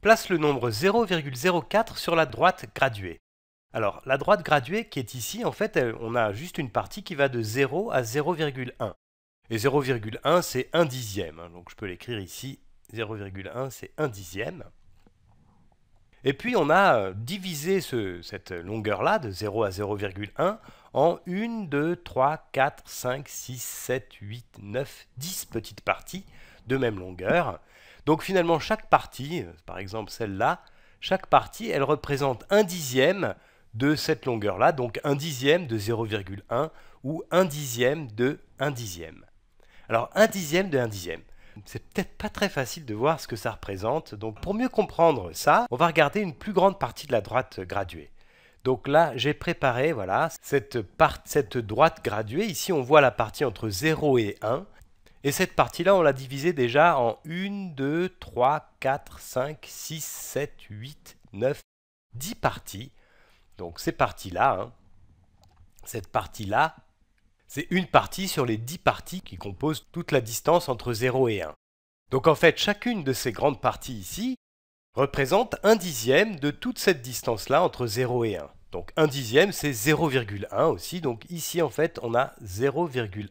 place le nombre 0,04 sur la droite graduée. Alors, la droite graduée qui est ici, en fait, euh, on a juste une partie qui va de 0 à 0,1. Et 0,1, c'est 1 dixième. Hein, donc, je peux l'écrire ici, 0,1, c'est 1 dixième. Et puis, on a euh, divisé cette longueur-là, de 0 à 0,1, en 1, 2, 3, 4, 5, 6, 7, 8, 9, 10 petites parties de même longueur. Donc finalement, chaque partie, par exemple celle-là, chaque partie, elle représente un dixième de cette longueur-là, donc un dixième de 0,1 ou un dixième de 1 dixième. Alors un dixième de un dixième, c'est peut-être pas très facile de voir ce que ça représente, donc pour mieux comprendre ça, on va regarder une plus grande partie de la droite graduée. Donc là, j'ai préparé voilà, cette, cette droite graduée. Ici, on voit la partie entre 0 et 1. Et cette partie-là, on l'a divisée déjà en 1, 2, 3, 4, 5, 6, 7, 8, 9, 10 parties. Donc ces parties-là, hein, cette partie-là, c'est une partie sur les 10 parties qui composent toute la distance entre 0 et 1. Donc en fait, chacune de ces grandes parties ici représente un dixième de toute cette distance-là entre 0 et 1. Donc un dixième, c'est 0,1 aussi. Donc ici, en fait, on a 0,1.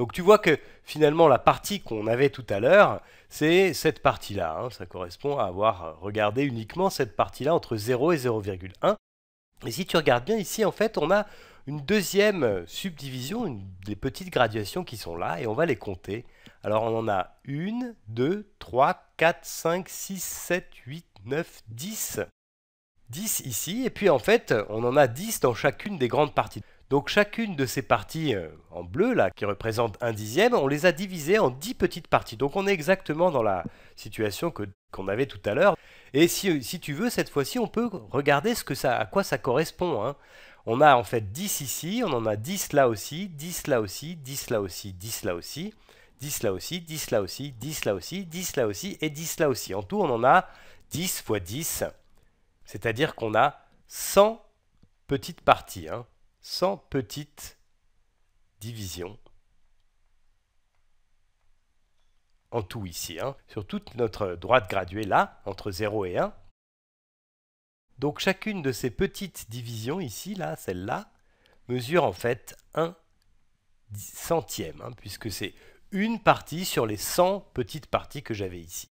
Donc tu vois que finalement la partie qu'on avait tout à l'heure, c'est cette partie-là. Hein. Ça correspond à avoir regardé uniquement cette partie-là entre 0 et 0,1. Et si tu regardes bien ici, en fait, on a une deuxième subdivision, une, des petites graduations qui sont là, et on va les compter. Alors on en a 1, 2, 3, 4, 5, 6, 7, 8, 9, 10. 10 ici, et puis en fait, on en a 10 dans chacune des grandes parties. Donc chacune de ces parties euh, en bleu, là, qui représente un dixième, on les a divisées en dix petites parties. Donc on est exactement dans la situation qu'on avait tout à l'heure. Et si, si, tu veux, cette fois-ci, on peut regarder ce que ça, à quoi ça correspond. Hein. On a en fait 10 ici, on en a 10 là aussi, 10 là aussi, 10 là aussi, 10 là aussi, 10 là aussi, 10 là aussi, 10 là aussi, 10 là aussi et 10 là aussi. En tout, on en a 10 x 10, c'est-à-dire qu'on a 100 petites parties. Hein. 100 petites divisions, en tout ici, hein, sur toute notre droite graduée là, entre 0 et 1. Donc chacune de ces petites divisions ici, là, celle-là, mesure en fait 1 centième, hein, puisque c'est une partie sur les 100 petites parties que j'avais ici.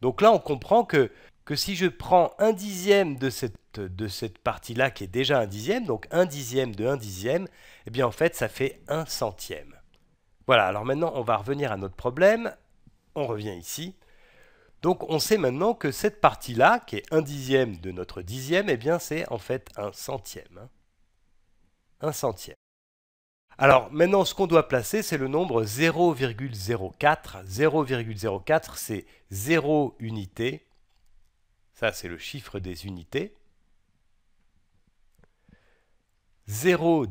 Donc là, on comprend que, que si je prends un dixième de cette de cette partie-là qui est déjà un dixième, donc un dixième de un dixième, et eh bien en fait ça fait un centième. Voilà, alors maintenant on va revenir à notre problème, on revient ici. Donc on sait maintenant que cette partie-là, qui est un dixième de notre dixième, et eh bien c'est en fait un centième. Hein. Un centième. Alors maintenant ce qu'on doit placer c'est le nombre 0,04. 0,04 c'est 0 unité. Ça c'est le chiffre des unités. 0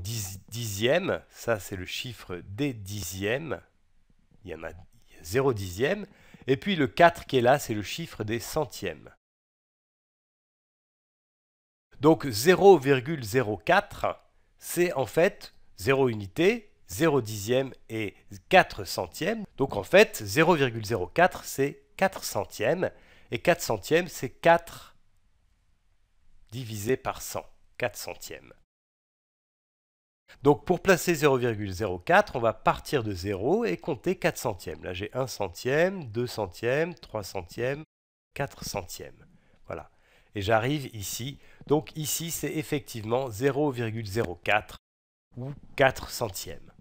dixième, ça c'est le chiffre des dixièmes, il y, en a, 0 dixième, et puis le 4 qui est là, c'est le chiffre des centièmes. Donc 0,04, c'est en fait 0 unité, 0 dixième et 4 centièmes. Donc en fait, 0,04, c'est 4 centièmes, et 4 centièmes, c'est 4 divisé par 100, 4 centièmes. Donc pour placer 0,04, on va partir de 0 et compter 4 centièmes. Là j'ai 1 centième, 2 centièmes, 3 centièmes, 4 centièmes. Voilà. Et j'arrive ici. Donc ici c'est effectivement 0,04 ou 4 centièmes.